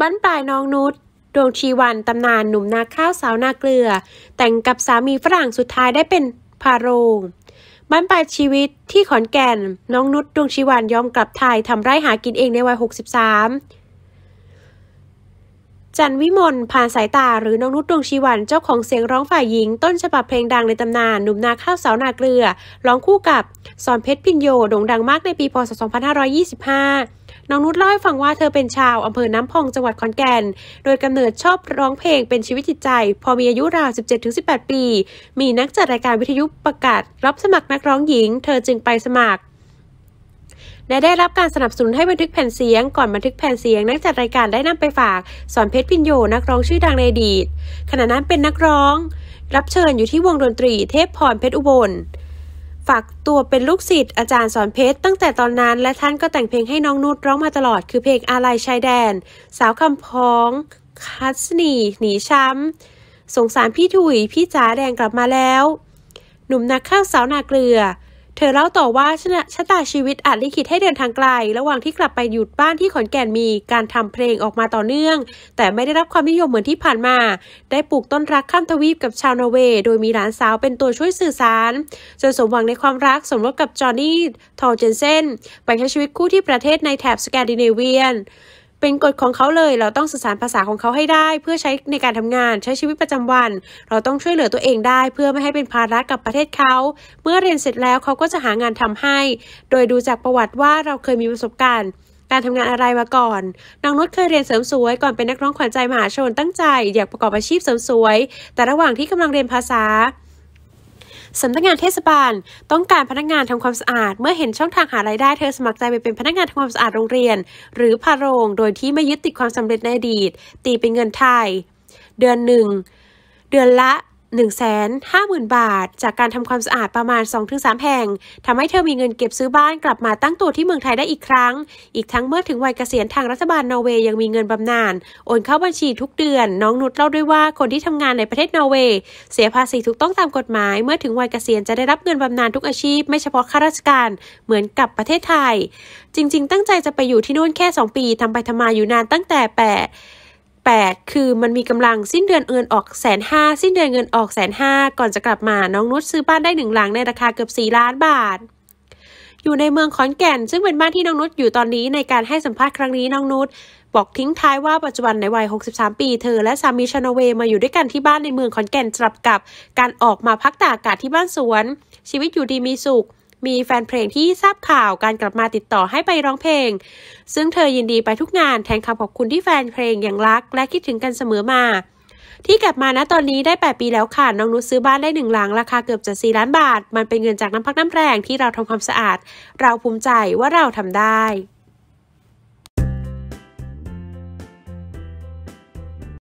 บ้นปลายน้องนุช ดวงชีวัน ตำนานหนุ่มนาข้าวสาวนาเกลือ แต่งกับสามีฝรั่งสุดท้ายได้เป็นพาโรงบ้นปลายชีวิตที่ขอนแก่น น้องนุช ดวงชีวันยอมกลับไทยทำไร่หากินเองในวัย63จันวิมลผ่านสายตา หรือน้องนุชดวงชีวัน เจ้าของเสียงร้องฝ่ายหญิงต้นฉบับเพลงดังในตำนานหนุ่มนาข้าวสาวนาเกลือ ร้องคู่กับสอนเพชรพินโยโด่งดังมากในปีพศ2525น้องนุชเล่าให้ฟังว่าเธอเป็นชาวอำเภอน้ำพองจังหวัดขอนแก่นโดยกำเนิดชอบร้องเพลงเป็นชีวิตจิตใจ พอมีอายุราว 17-18 ปีมีนักจัดรายการวิทยุประกาศรับสมัครนักร้องหญิงเธอจึงไปสมัครและได้รับการสนับสนุนให้บันทึกแผ่นเสียงก่อนบันทึกแผ่นเสียงนักจัดรายการได้นำไปฝากสอนเพชรพินโยนักร้องชื่อดังในอดีตขณะนั้นเป็นนักร้อง รับเชิญอยู่ที่วงดนตรี เทพพรเพชรอุบลฝากตัวเป็นลูกศิษย์อาจารย์สอนเพชรตั้งแต่ตอนนั้น และท่านก็แต่งเพลงให้น้องนุชร้องมาตลอด คือเพลงอาลัยชายแดน สาวคำพ้อง คัสนี หนี ช้ำสงสารพี่ถุยพี่จ๋าแดงกลับมาแล้ว หนุ่มนักข้าวสาวนาเกลือเธอเล่าต่อว่าชะตาชีวิตอาจลิขิตให้เดินทางไกล ระหว่างที่กลับไปหยุดบ้านที่ขอนแก่นมีการทำเพลงออกมาต่อเนื่อง แต่ไม่ได้รับความนิยมเหมือนที่ผ่านมา ได้ปลูกต้นรักข้ามทวีปกับชาวนอร์เวย์ โดยมีหลานสาวเป็นตัวช่วยสื่อสารจนสมหวังในความรักสมรสกับจอห์นนี่ ทอ์เจนเซนไปใช้ชีวิตคู่ที่ประเทศในแถบสแกนดิเนเวียนเป็นกฎของเขาเลยเราต้องสื่อสารภาษาของเขาให้ได้ เพื่อใช้ในการทำงานใช้ชีวิตประจำวัน เราต้องช่วยเหลือตัวเองได้ เพื่อไม่ให้เป็นภาระกับประเทศเขา เมื่อเรียนเสร็จแล้วเขาก็จะหางานทำให้ โดยดูจากประวัติว่าเราเคยมีประสบการณ์ การทำงานอะไรมาก่อนนางนุชเคยเรียนเสริมสวย ก่อนเป็นนักร้องขวัญใจมหาชน ตั้งใจ อยากประกอบอาชีพเสริมสวย แต่ระหว่างที่กำลังเรียนภาษาสำนักงานเทศบาลต้องการพนักงานทำความสะอาดเมื่อเห็นช่องทางหารายได้เธอสมัครใจไปเป็นพนักงานทำความสะอาดโรงเรียน หรือพาโรง โดยที่ไม่ยึดติดความสำเร็จในอดีต ตีเป็นเงินไทย เดือนหนึ่ง เดือนละ150,000 บาทจากการทำความสะอาดประมาณ 2-3 แห่งทำให้เธอมีเงินเก็บซื้อบ้านกลับมาตั้งตัวที่เมืองไทยได้อีกครั้ง อีกทั้งเมื่อถึงวัยเกษียณทางรัฐบาลนอร์เวย์ยังมีเงินบำนาญโอนเข้าบัญชีทุกเดือน น้องนุชเล่าด้วยว่าคนที่ทำงานในประเทศนอร์เวย์เสียภาษีถูกต้องตามกฎหมายเมื่อถึงวัยเกษียณจะได้รับเงินบำนาญทุกอาชีพไม่เฉพาะข้าราชการเหมือนกับประเทศไทย จริง ๆ ตั้งใจจะไปอยู่ที่นู่นแค่ 2 ปีทำไปทำมาอยู่นานตั้งแต่8 8คือมันมีกำลังสิ้นเดือนเงินออกแสนห้าสิ้นเดือนเงินออกแสนห้าก่อนจะกลับมา น้องนุชซื้อบ้านได้หนึ่งหลังในราคาเกือบ 4 ล้านบาท อยู่ในเมืองขอนแก่น ซึ่งเป็นบ้านที่น้องนุชอยู่ตอนนี้ในการให้สัมภาษณ์ครั้งนี้ น้องนุชบอกทิ้งท้ายว่าปัจจุบันในวัย 63 ปีเธอและสามีชนเวมาอยู่ด้วยกันที่บ้านในเมืองขอนแก่นสลับกับ การออกมาพักตากอากาศที่บ้านสวน ชีวิตอยู่ดีมีสุขมีแฟนเพลงที่ทราบข่าวการกลับมาติดต่อให้ไปร้องเพลง ซึ่งเธอยินดีไปทุกงาน แทนคำขอบคุณที่แฟนเพลงอย่างรัก และคิดถึงกันเสมอมา ที่กลับมานะตอนนี้ได้ 8 ปีแล้วค่ะ น้องนุชซื้อบ้านได้หนึ่งหลังราคาเกือบจะ4ล้านบาท มันเป็นเงินจากน้ำพักน้ำแรงที่เราทำความสะอาด เราภูมิใจว่าเราทำได้